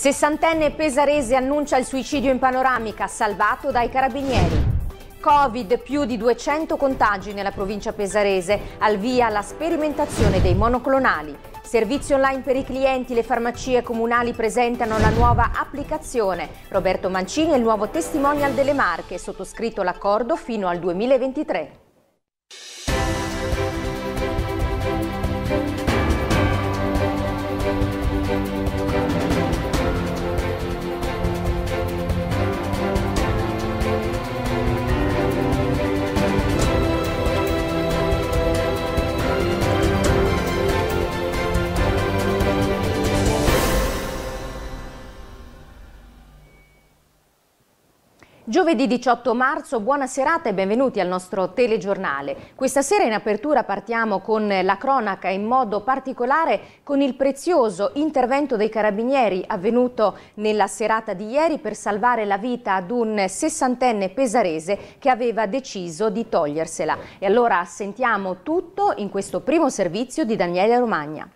Sessantenne pesarese annuncia il suicidio in panoramica, salvato dai carabinieri. Covid, più di 200 contagi nella provincia pesarese, al via la sperimentazione dei monoclonali. Servizi online per i clienti, le farmacie comunali presentano la nuova applicazione. Roberto Mancini è il nuovo testimonial delle Marche, sottoscritto l'accordo fino al 2023. Giovedì 18 marzo, buona serata e benvenuti al nostro telegiornale. Questa sera in apertura partiamo con la cronaca, in modo particolare con il prezioso intervento dei carabinieri avvenuto nella serata di ieri per salvare la vita ad un sessantenne pesarese che aveva deciso di togliersela. E allora sentiamo tutto in questo primo servizio di Daniele Romagna.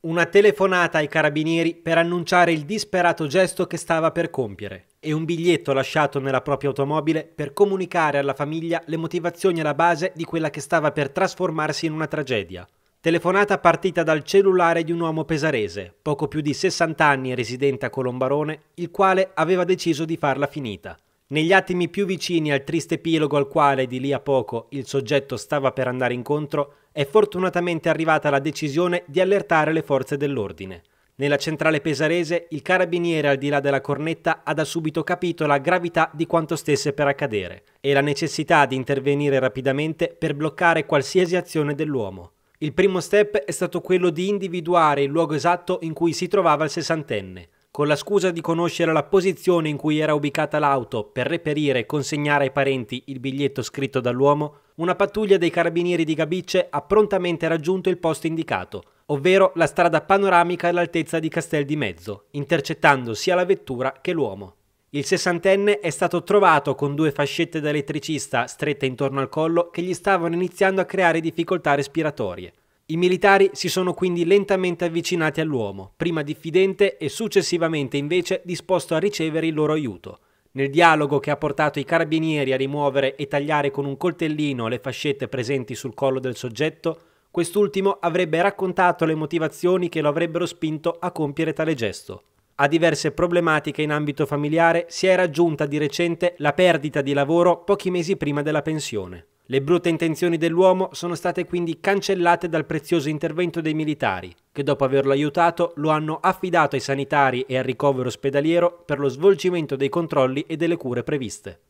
Una telefonata ai carabinieri per annunciare il disperato gesto che stava per compiere e un biglietto lasciato nella propria automobile per comunicare alla famiglia le motivazioni alla base di quella che stava per trasformarsi in una tragedia. Telefonata partita dal cellulare di un uomo pesarese, poco più di 60 anni e residente a Colombarone, il quale aveva deciso di farla finita. Negli attimi più vicini al triste epilogo al quale di lì a poco il soggetto stava per andare incontro, è fortunatamente arrivata la decisione di allertare le forze dell'ordine. Nella centrale pesarese il carabiniere al di là della cornetta ha da subito capito la gravità di quanto stesse per accadere e la necessità di intervenire rapidamente per bloccare qualsiasi azione dell'uomo. Il primo step è stato quello di individuare il luogo esatto in cui si trovava il sessantenne, con la scusa di conoscere la posizione in cui era ubicata l'auto per reperire e consegnare ai parenti il biglietto scritto dall'uomo, una pattuglia dei carabinieri di Gabicce ha prontamente raggiunto il posto indicato, ovvero la strada panoramica all'altezza di Castel di Mezzo, intercettando sia la vettura che l'uomo. Il sessantenne è stato trovato con due fascette da elettricista strette intorno al collo che gli stavano iniziando a creare difficoltà respiratorie. I militari si sono quindi lentamente avvicinati all'uomo, prima diffidente e successivamente invece disposto a ricevere il loro aiuto. Nel dialogo che ha portato i carabinieri a rimuovere e tagliare con un coltellino le fascette presenti sul collo del soggetto, quest'ultimo avrebbe raccontato le motivazioni che lo avrebbero spinto a compiere tale gesto. A diverse problematiche in ambito familiare si è raggiunta di recente la perdita di lavoro pochi mesi prima della pensione. Le brutte intenzioni dell'uomo sono state quindi cancellate dal prezioso intervento dei militari, che dopo averlo aiutato lo hanno affidato ai sanitari e al ricovero ospedaliero per lo svolgimento dei controlli e delle cure previste.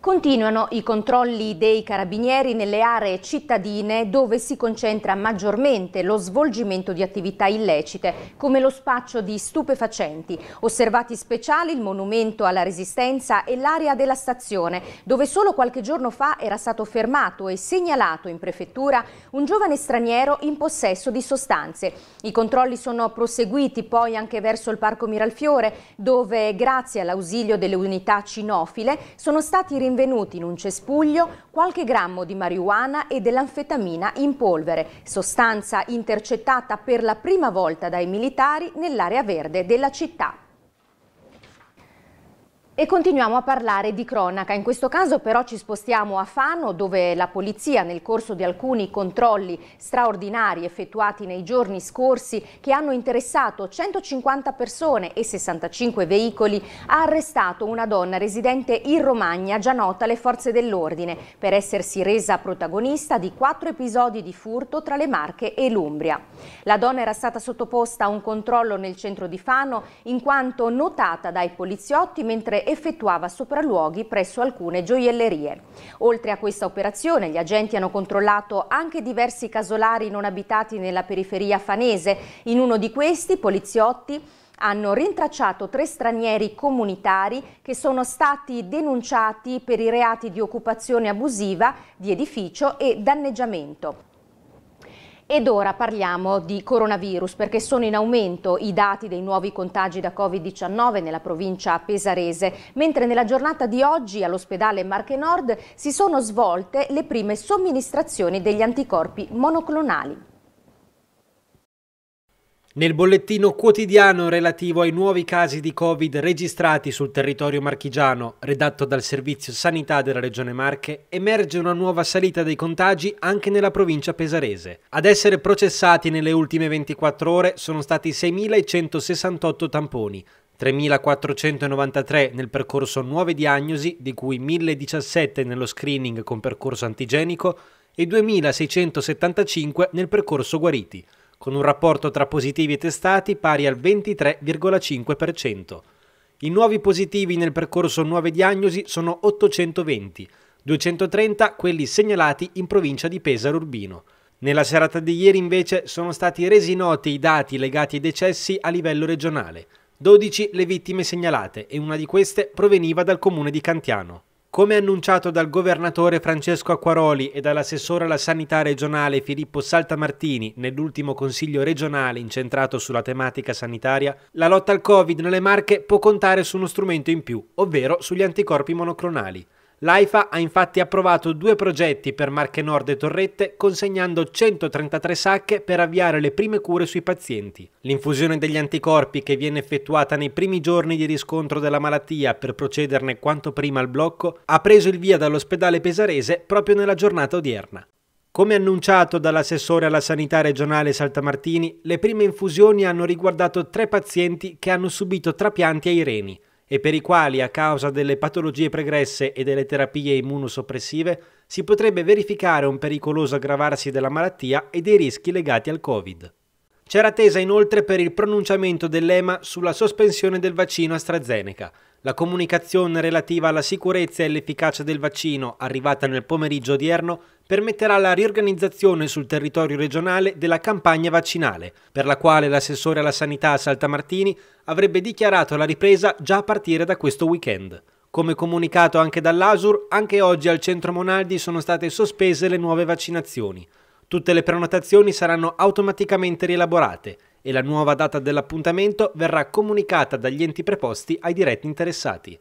Continuano i controlli dei carabinieri nelle aree cittadine dove si concentra maggiormente lo svolgimento di attività illecite, come lo spaccio di stupefacenti. Osservati speciali il monumento alla resistenza e l'area della stazione, dove solo qualche giorno fa era stato fermato e segnalato in prefettura un giovane straniero in possesso di sostanze. I controlli sono proseguiti poi anche verso il parco Miralfiore, dove grazie all'ausilio delle unità cinofile sono stati rinforzati rinvenuti in un cespuglio qualche grammo di marijuana e dell'anfetamina in polvere, sostanza intercettata per la prima volta dai militari nell'area verde della città. E continuiamo a parlare di cronaca, in questo caso però ci spostiamo a Fano dove la polizia nel corso di alcuni controlli straordinari effettuati nei giorni scorsi che hanno interessato 150 persone e 65 veicoli ha arrestato una donna residente in Romagna già nota alle forze dell'ordine per essersi resa protagonista di quattro episodi di furto tra le Marche e l'Umbria. La donna era stata sottoposta a un controllo nel centro di Fano in quanto notata dai poliziotti mentre effettuava sopralluoghi presso alcune gioiellerie. Oltre a questa operazione, gli agenti hanno controllato anche diversi casolari non abitati nella periferia fanese. In uno di questi, poliziotti hanno rintracciato tre stranieri comunitari che sono stati denunciati per i reati di occupazione abusiva di edificio e danneggiamento. Ed ora parliamo di coronavirus perché sono in aumento i dati dei nuovi contagi da Covid-19 nella provincia pesarese, mentre nella giornata di oggi all'ospedale Marche Nord si sono svolte le prime somministrazioni degli anticorpi monoclonali. Nel bollettino quotidiano relativo ai nuovi casi di Covid registrati sul territorio marchigiano, redatto dal Servizio Sanità della Regione Marche, emerge una nuova salita dei contagi anche nella provincia pesarese. Ad essere processati nelle ultime 24 ore sono stati 6.168 tamponi, 3.493 nel percorso nuove diagnosi, di cui 1.017 nello screening con percorso antigenico e 2.675 nel percorso guariti con un rapporto tra positivi e testati pari al 23,5%. I nuovi positivi nel percorso nuove diagnosi sono 820, 230 quelli segnalati in provincia di Pesaro Urbino. Nella serata di ieri invece sono stati resi noti i dati legati ai decessi a livello regionale. 12 le vittime segnalate e una di queste proveniva dal comune di Cantiano. Come annunciato dal governatore Francesco Acquaroli e dall'assessore alla sanità regionale Filippo Saltamartini nell'ultimo consiglio regionale incentrato sulla tematica sanitaria, la lotta al Covid nelle Marche può contare su uno strumento in più, ovvero sugli anticorpi monoclonali. L'AIFA ha infatti approvato due progetti per Marche Nord e Torrette, consegnando 133 sacche per avviare le prime cure sui pazienti. L'infusione degli anticorpi che viene effettuata nei primi giorni di riscontro della malattia per procederne quanto prima al blocco ha preso il via dall'ospedale pesarese proprio nella giornata odierna. Come annunciato dall'assessore alla sanità regionale Saltamartini, le prime infusioni hanno riguardato tre pazienti che hanno subito trapianti ai reni e per i quali a causa delle patologie pregresse e delle terapie immunosoppressive si potrebbe verificare un pericoloso aggravarsi della malattia e dei rischi legati al Covid. C'era attesa inoltre per il pronunciamento dell'EMA sulla sospensione del vaccino AstraZeneca, la comunicazione relativa alla sicurezza e all'efficacia del vaccino, arrivata nel pomeriggio odierno, permetterà la riorganizzazione sul territorio regionale della campagna vaccinale, per la quale l'assessore alla sanità Saltamartini avrebbe dichiarato la ripresa già a partire da questo weekend. Come comunicato anche dall'ASUR, anche oggi al centro Monaldi sono state sospese le nuove vaccinazioni. Tutte le prenotazioni saranno automaticamente rielaborate e la nuova data dell'appuntamento verrà comunicata dagli enti preposti ai diretti interessati.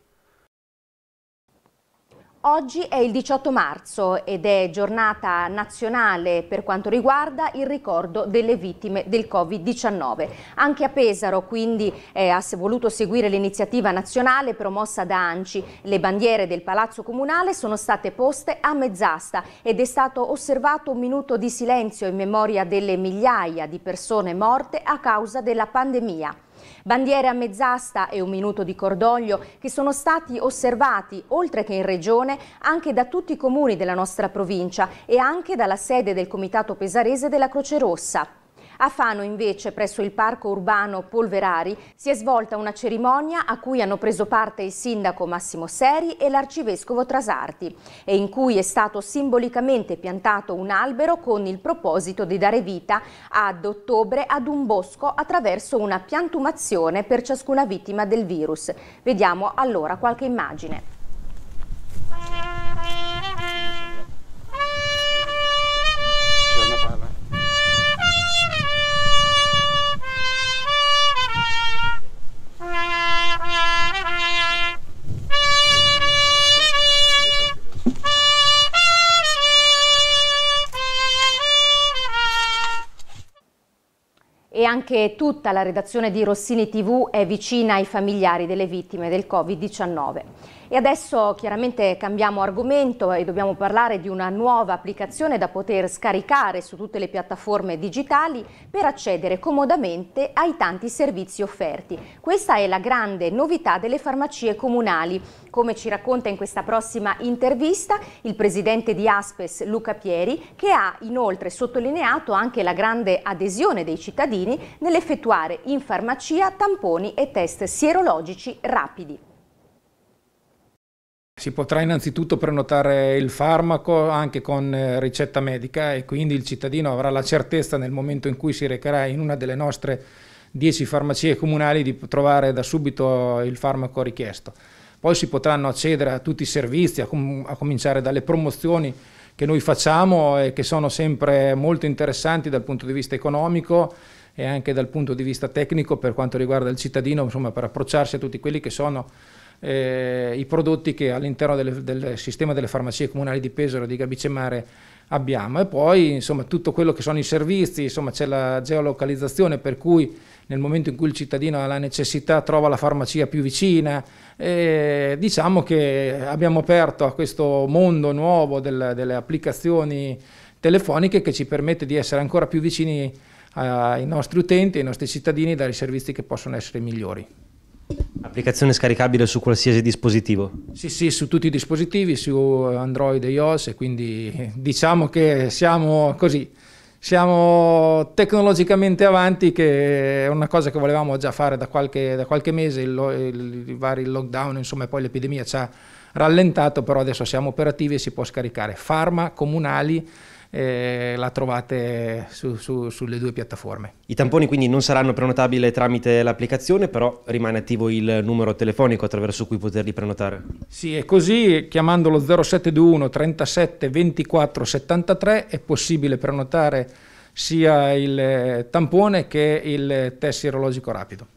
Oggi è il 18 marzo ed è giornata nazionale per quanto riguarda il ricordo delle vittime del Covid-19. Anche a Pesaro quindi eh, ha voluto seguire l'iniziativa nazionale promossa da ANCI. Le bandiere del Palazzo Comunale sono state poste a mezz'asta ed è stato osservato un minuto di silenzio in memoria delle migliaia di persone morte a causa della pandemia. Bandiere a mezz'asta e un minuto di cordoglio che sono stati osservati, oltre che in regione, anche da tutti i comuni della nostra provincia e anche dalla sede del Comitato Pesarese della Croce Rossa. A Fano invece, presso il parco urbano Polverari, si è svolta una cerimonia a cui hanno preso parte il sindaco Massimo Seri e l'arcivescovo Trasarti e in cui è stato simbolicamente piantato un albero con il proposito di dare vita ad ottobre ad un bosco attraverso una piantumazione per ciascuna vittima del virus. Vediamo allora qualche immagine. anche tutta la redazione di Rossini TV è vicina ai familiari delle vittime del Covid-19. E adesso chiaramente cambiamo argomento e dobbiamo parlare di una nuova applicazione da poter scaricare su tutte le piattaforme digitali per accedere comodamente ai tanti servizi offerti. Questa è la grande novità delle farmacie comunali. Come ci racconta in questa prossima intervista il presidente di Aspes Luca Pieri che ha inoltre sottolineato anche la grande adesione dei cittadini nell'effettuare in farmacia tamponi e test sierologici rapidi. Si potrà innanzitutto prenotare il farmaco anche con eh, ricetta medica e quindi il cittadino avrà la certezza nel momento in cui si recherà in una delle nostre 10 farmacie comunali di trovare da subito il farmaco richiesto. Poi si potranno accedere a tutti i servizi, a, com a cominciare dalle promozioni che noi facciamo e che sono sempre molto interessanti dal punto di vista economico e anche dal punto di vista tecnico per quanto riguarda il cittadino, insomma per approcciarsi a tutti quelli che sono eh, i prodotti che all'interno delle, del sistema delle farmacie comunali di Pesaro e di Gabicemare abbiamo e poi insomma, tutto quello che sono i servizi, insomma c'è la geolocalizzazione per cui nel momento in cui il cittadino ha la necessità trova la farmacia più vicina. E diciamo che abbiamo aperto a questo mondo nuovo del, delle applicazioni telefoniche che ci permette di essere ancora più vicini eh, ai nostri utenti, ai nostri cittadini, dare i servizi che possono essere migliori. Applicazione scaricabile su qualsiasi dispositivo? Sì, sì, su tutti i dispositivi, su eh, Android e iOS, e quindi eh, diciamo che siamo così, siamo tecnologicamente avanti, che è una cosa che volevamo già fare da qualche, da qualche mese, il vari lockdown, insomma, poi l'epidemia ci ha rallentato, però adesso siamo operativi e si può scaricare. Farma comunali eh, la trovate su, su, sulle due piattaforme. I tamponi quindi non saranno prenotabili tramite l'applicazione, però rimane attivo il numero telefonico attraverso cui poterli prenotare. Sì, è così chiamandolo 0721 37 24 73 è possibile prenotare sia il tampone che il test sierologico rapido.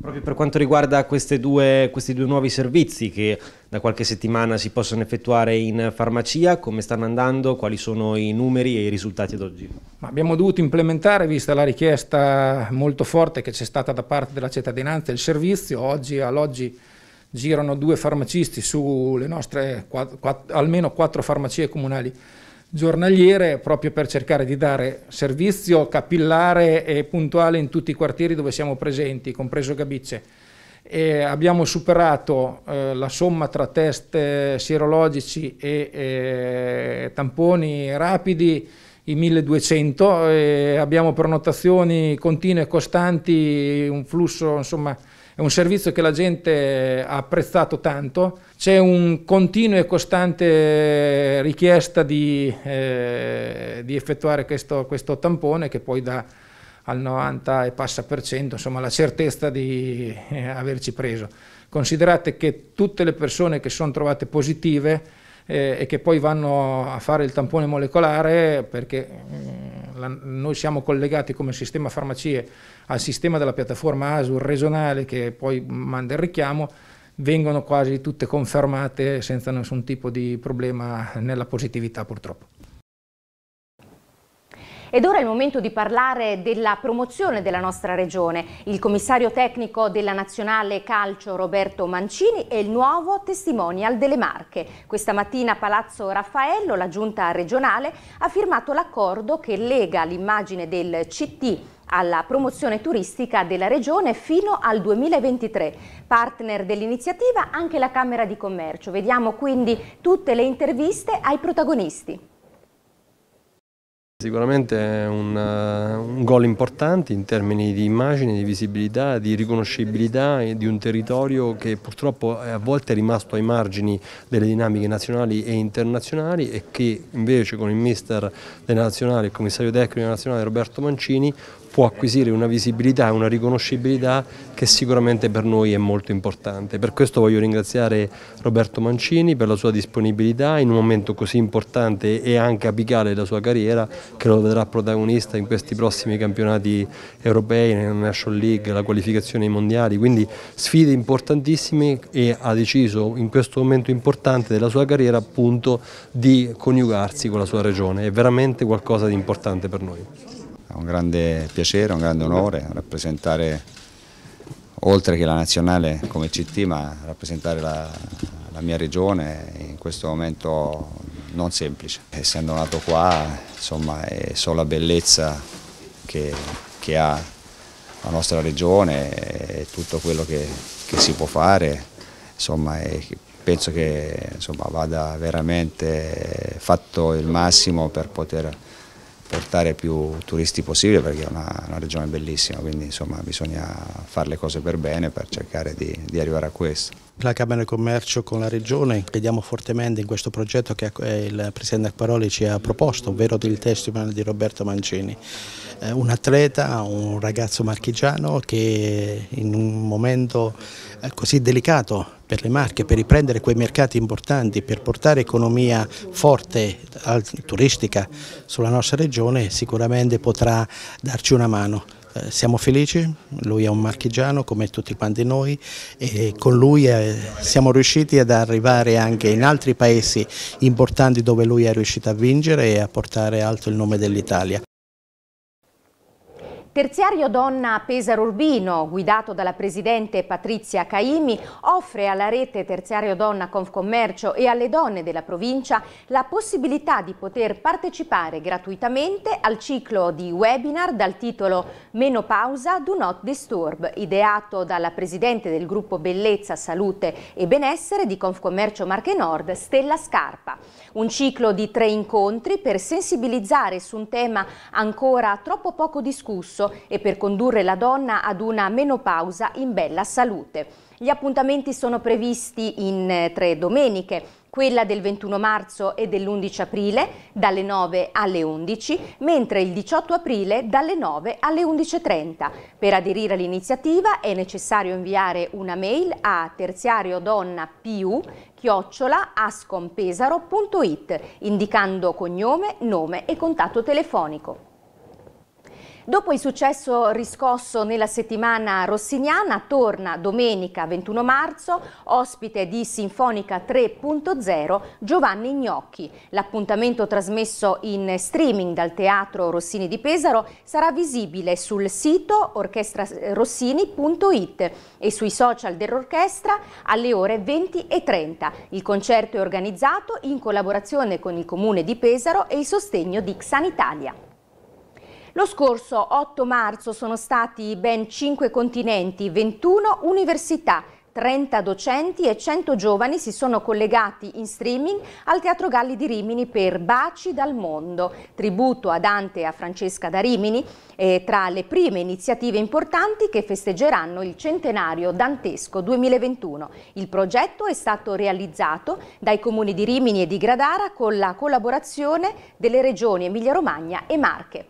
Proprio per quanto riguarda due, questi due nuovi servizi che da qualche settimana si possono effettuare in farmacia, come stanno andando, quali sono i numeri e i risultati ad oggi? Ma abbiamo dovuto implementare, vista la richiesta molto forte che c'è stata da parte della cittadinanza, il servizio. Oggi all'oggi girano due farmacisti sulle nostre quattro, quattro, almeno quattro farmacie comunali giornaliere proprio per cercare di dare servizio capillare e puntuale in tutti i quartieri dove siamo presenti, compreso Gabice. E abbiamo superato eh, la somma tra test eh, sierologici e eh, tamponi rapidi i 1200 abbiamo prenotazioni continue e costanti, un flusso insomma, è un servizio che la gente ha apprezzato tanto, c'è un continuo e costante richiesta di, eh, di effettuare questo, questo tampone che poi dà al 90 e passa per cento, insomma la certezza di eh, averci preso. Considerate che tutte le persone che sono trovate positive eh, e che poi vanno a fare il tampone molecolare perché mm, la, noi siamo collegati come sistema farmacie al sistema della piattaforma ASUR regionale che poi manda il richiamo, vengono quasi tutte confermate senza nessun tipo di problema nella positività purtroppo. Ed ora è il momento di parlare della promozione della nostra regione. Il commissario tecnico della Nazionale Calcio Roberto Mancini è il nuovo testimonial delle Marche. Questa mattina a Palazzo Raffaello la giunta regionale ha firmato l'accordo che lega l'immagine del CT alla promozione turistica della regione fino al 2023. Partner dell'iniziativa anche la Camera di Commercio. Vediamo quindi tutte le interviste ai protagonisti. Sicuramente è un, eh, un gol importante in termini di immagine, di visibilità, di riconoscibilità di un territorio che purtroppo è a volte è rimasto ai margini delle dinamiche nazionali e internazionali e che invece con il mister della nazionale, il commissario tecnico della nazionale Roberto Mancini può acquisire una visibilità e una riconoscibilità che sicuramente per noi è molto importante. Per questo voglio ringraziare Roberto Mancini per la sua disponibilità in un momento così importante e anche apicale della sua carriera che lo vedrà protagonista in questi prossimi campionati europei, nella National League, la qualificazione ai mondiali, quindi sfide importantissime e ha deciso in questo momento importante della sua carriera appunto di coniugarsi con la sua regione, è veramente qualcosa di importante per noi un grande piacere, un grande onore rappresentare, oltre che la nazionale come CT, ma rappresentare la, la mia regione in questo momento non semplice. Essendo nato qua, insomma, è solo la bellezza che, che ha la nostra regione e tutto quello che, che si può fare, insomma, è, penso che insomma, vada veramente fatto il massimo per poter portare più turisti possibile perché è una, una, regione bellissima, quindi insomma bisogna fare le cose per bene per cercare di, di arrivare a questo la Camera di Commercio con la Regione, crediamo fortemente in questo progetto che eh, il Presidente Acquaroli ci ha proposto, ovvero il testimone di Roberto Mancini, eh, un atleta, un ragazzo marchigiano che in un momento eh, così delicato per le marche, per riprendere quei mercati importanti, per portare economia forte turistica sulla nostra regione sicuramente potrà darci una mano. Eh, siamo felici, lui è un marchigiano come tutti quanti noi e con lui eh, siamo riusciti ad arrivare anche in altri paesi importanti dove lui è riuscito a vincere e a portare alto il nome dell'Italia. Terziario Donna Pesaro Urbino, guidato dalla presidente Patrizia Caimi, offre alla rete Terziario Donna Confcommercio e alle donne della provincia la possibilità di poter partecipare gratuitamente al ciclo di webinar dal titolo Menopausa Do Not Disturb, ideato dalla presidente del gruppo Bellezza, Salute e Benessere di Confcommercio Marche Nord, Stella Scarpa. Un ciclo di tre incontri per sensibilizzare su un tema ancora troppo poco discusso e per condurre la donna ad una menopausa in bella salute. Gli appuntamenti sono previsti in eh, tre domeniche, quella del 21 marzo e dell'11 aprile dalle 9 alle 11, mentre il 18 aprile dalle 9 alle 11.30. Per aderire all'iniziativa è necessario inviare una mail a terziariodonnapiu ascompesaro.it indicando cognome, nome e contatto telefonico. Dopo il successo riscosso nella settimana rossiniana, torna domenica 21 marzo, ospite di Sinfonica 3.0, Giovanni Gnocchi. L'appuntamento trasmesso in streaming dal Teatro Rossini di Pesaro sarà visibile sul sito orchestrarossini.it e sui social dell'orchestra alle ore 20 e 30. Il concerto è organizzato in collaborazione con il Comune di Pesaro e il sostegno di Xanitalia. Lo scorso 8 marzo sono stati ben 5 continenti, 21 università, 30 docenti e 100 giovani si sono collegati in streaming al Teatro Galli di Rimini per Baci dal Mondo, tributo a Dante e a Francesca da Rimini, eh, tra le prime iniziative importanti che festeggeranno il centenario dantesco 2021. Il progetto è stato realizzato dai comuni di Rimini e di Gradara con la collaborazione delle regioni Emilia-Romagna e Marche.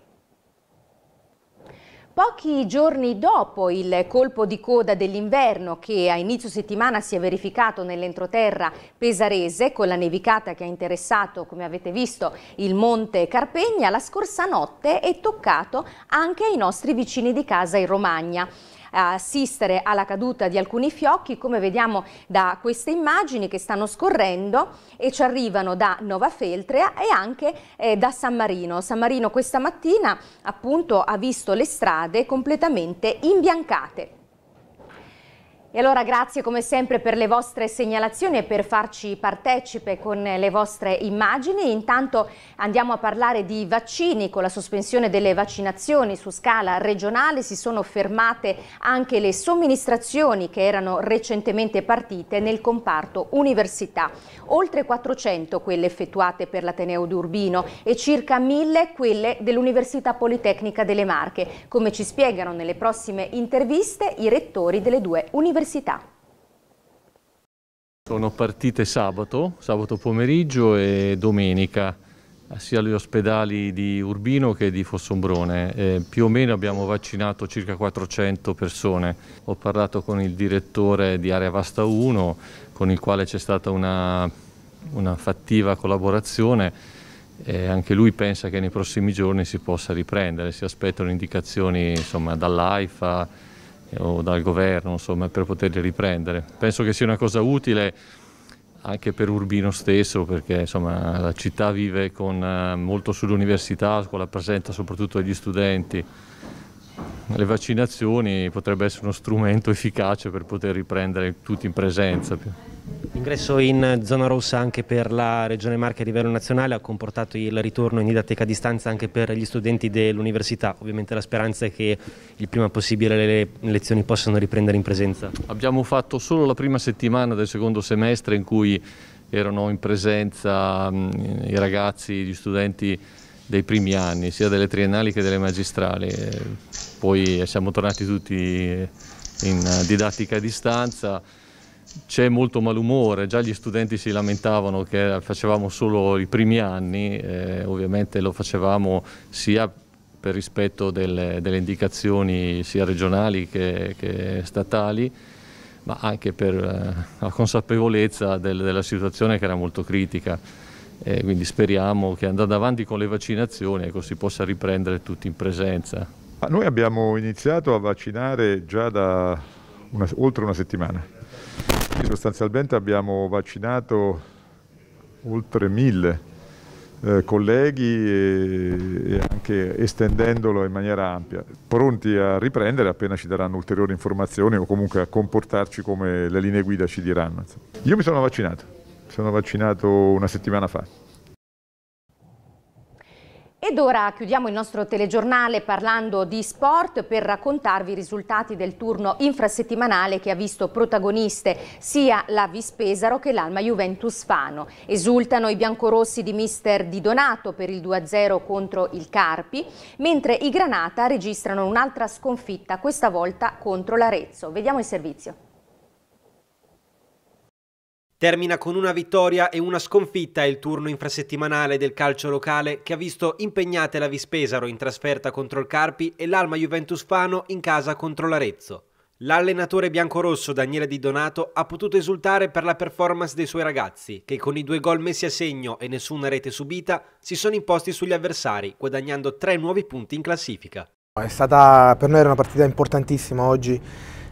Pochi giorni dopo il colpo di coda dell'inverno che a inizio settimana si è verificato nell'entroterra pesarese con la nevicata che ha interessato, come avete visto, il Monte Carpegna, la scorsa notte è toccato anche ai nostri vicini di casa in Romagna assistere alla caduta di alcuni fiocchi come vediamo da queste immagini che stanno scorrendo e ci arrivano da Nova Feltrea e anche eh, da San Marino. San Marino questa mattina appunto ha visto le strade completamente imbiancate. E allora grazie come sempre per le vostre segnalazioni e per farci partecipe con le vostre immagini. Intanto andiamo a parlare di vaccini. Con la sospensione delle vaccinazioni su scala regionale si sono fermate anche le somministrazioni che erano recentemente partite nel comparto università. Oltre 400 quelle effettuate per l'Ateneo d'Urbino e circa 1000 quelle dell'Università Politecnica delle Marche, come ci spiegano nelle prossime interviste i rettori delle due università l'università. Sono partite sabato, sabato pomeriggio e domenica, sia agli ospedali di Urbino che di Fossombrone. Eh, più o meno abbiamo vaccinato circa 400 persone. Ho parlato con il direttore di Area Vasta 1, con il quale c'è stata una, una fattiva collaborazione eh, anche lui pensa che nei prossimi giorni si possa riprendere, si aspettano indicazioni dall'AIFA, o dal governo insomma, per poterli riprendere. Penso che sia una cosa utile anche per Urbino stesso perché insomma, la città vive con, eh, molto sull'università, la scuola presenta soprattutto degli studenti. Le vaccinazioni potrebbe essere uno strumento efficace per poter riprendere tutti in presenza. L'ingresso in zona rossa anche per la Regione Marche a livello nazionale ha comportato il ritorno in didattica a distanza anche per gli studenti dell'università. Ovviamente la speranza è che il prima possibile le lezioni possano riprendere in presenza. Abbiamo fatto solo la prima settimana del secondo semestre in cui erano in presenza mm, i ragazzi, gli studenti dei primi anni, sia delle triennali che delle magistrali. Eh, poi siamo tornati tutti in eh, didattica a distanza c'è molto malumore, già gli studenti si lamentavano che facevamo solo i primi anni, eh, ovviamente lo facevamo sia per rispetto delle, delle indicazioni sia regionali che, che, statali, ma anche per eh, la consapevolezza del, della situazione che era molto critica. Eh, quindi speriamo che andando avanti con le vaccinazioni ecco, si possa riprendere tutti in presenza. Ma noi abbiamo iniziato a vaccinare già da una, oltre una settimana sostanzialmente abbiamo vaccinato oltre mille eh, colleghi e, e, anche estendendolo in maniera ampia, pronti a riprendere appena ci daranno ulteriori informazioni o comunque a comportarci come le linee guida ci diranno. Io mi sono vaccinato, sono vaccinato una settimana fa. Ed ora chiudiamo il nostro telegiornale parlando di sport per raccontarvi i risultati del turno infrasettimanale che ha visto protagoniste sia la Vispesaro che l'Alma Juventus Fano. Esultano i biancorossi di mister Di Donato per il 2-0 contro il Carpi, mentre i Granata registrano un'altra sconfitta, questa volta contro l'Arezzo. Vediamo il servizio. Termina con una vittoria e una sconfitta il turno infrasettimanale del calcio locale che ha visto impegnate la Vispesaro in trasferta contro il Carpi e l'Alma Juventus Fano in casa contro l'Arezzo. L'allenatore biancorosso Daniele Di Donato ha potuto esultare per la performance dei suoi ragazzi, che con i due gol messi a segno e nessuna rete subita si sono imposti sugli avversari, guadagnando tre nuovi punti in classifica. È Stata, per noi era una partita importantissima oggi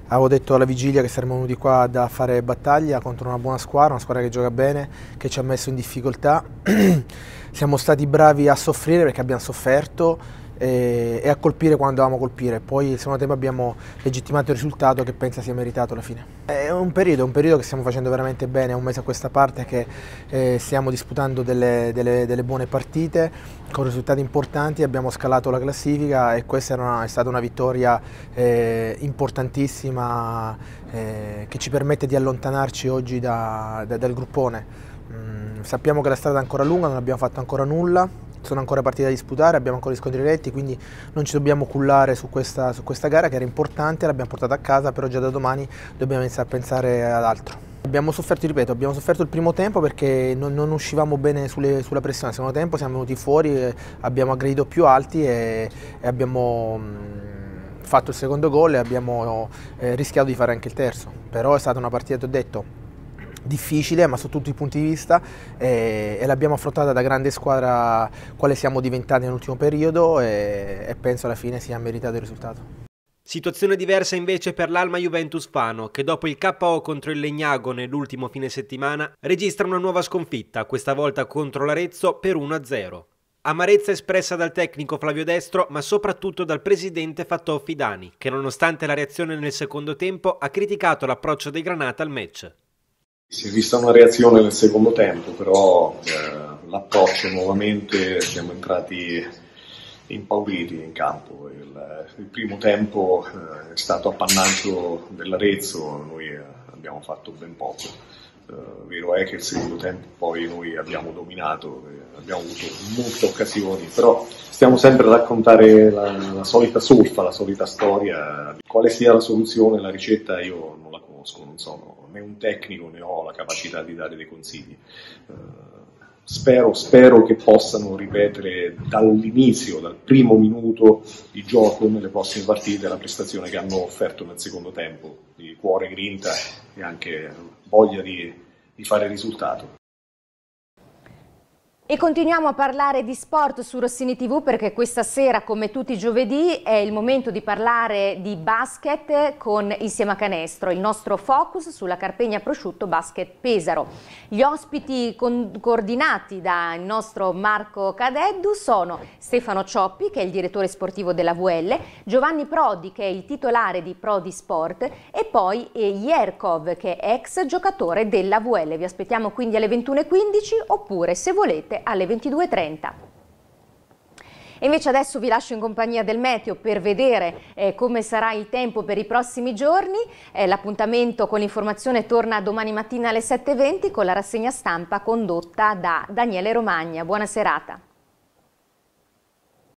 Avevo detto alla vigilia che saremmo venuti qua da fare battaglia contro una buona squadra, una squadra che gioca bene, che ci ha messo in difficoltà. Siamo stati bravi a soffrire perché abbiamo sofferto, e, e a colpire quando avevamo colpire. Poi il secondo tempo abbiamo legittimato il risultato che pensa sia meritato alla fine. È un periodo, un periodo che stiamo facendo veramente bene, è un mese a questa parte che eh, stiamo disputando delle, delle, delle, buone partite con risultati importanti, abbiamo scalato la classifica e questa è, una, è stata una vittoria eh, importantissima eh, che ci permette di allontanarci oggi da, da, dal gruppone. Mm, sappiamo che la strada è ancora lunga, non abbiamo fatto ancora nulla, sono ancora partite da disputare, abbiamo ancora gli scontri diretti, quindi non ci dobbiamo cullare su questa, su questa gara che era importante, l'abbiamo portata a casa, però già da domani dobbiamo iniziare a pensare ad altro. Abbiamo sofferto, ripeto, abbiamo sofferto il primo tempo perché non, non uscivamo bene sulle, sulla pressione, il secondo tempo siamo venuti fuori, eh, abbiamo aggredito più alti e, e abbiamo mh, mm, fatto il secondo gol e abbiamo eh, rischiato di fare anche il terzo. Però è stata una partita, ti ho detto, difficile ma sotto tutti i punti di vista eh, e l'abbiamo affrontata da grande squadra quale siamo diventati nell'ultimo periodo e, e penso alla fine sia meritato il risultato. Situazione diversa invece per l'Alma Juventus Fano, che dopo il KO contro il Legnago nell'ultimo fine settimana registra una nuova sconfitta, questa volta contro l'Arezzo per 1-0. Amarezza espressa dal tecnico Flavio Destro, ma soprattutto dal presidente Fattò Fidani, che nonostante la reazione nel secondo tempo ha criticato l'approccio dei Granata al match. Si è vista una reazione nel secondo tempo, però eh, l'approccio nuovamente siamo entrati impauriti in campo. Il, il primo tempo eh, è stato appannaggio dell'Arezzo, noi eh, abbiamo fatto ben poco. Eh, vero è che il secondo tempo poi noi abbiamo dominato, eh, abbiamo avuto molte occasioni, però stiamo sempre a raccontare la, la solita solfa, la solita storia. Quale sia la soluzione, la ricetta, io non conosco, non sono né un tecnico né ho la capacità di dare dei consigli. Eh, spero, spero, che possano ripetere dall'inizio, dal primo minuto di gioco nelle prossime partite la prestazione che hanno offerto nel secondo tempo, di cuore, grinta e anche voglia di, di fare risultato. E continuiamo a parlare di sport su Rossini TV perché questa sera, come tutti i giovedì, è il momento di parlare di basket con Insieme a Canestro, il nostro focus sulla Carpegna Prosciutto Basket Pesaro. Gli ospiti coordinati dal nostro Marco Cadeddu sono Stefano Cioppi, che è il direttore sportivo della VL, Giovanni Prodi, che è il titolare di Prodi Sport, e poi Jerkov, eh, che è ex giocatore della VL. Vi aspettiamo quindi alle 21.15 oppure, se volete, sicuramente alle 22.30. E Invece adesso vi lascio in compagnia del meteo per vedere eh, come sarà il tempo per i prossimi giorni. Eh, L'appuntamento con l'informazione torna domani mattina alle 7.20 con la rassegna stampa condotta da Daniele Romagna. Buona serata.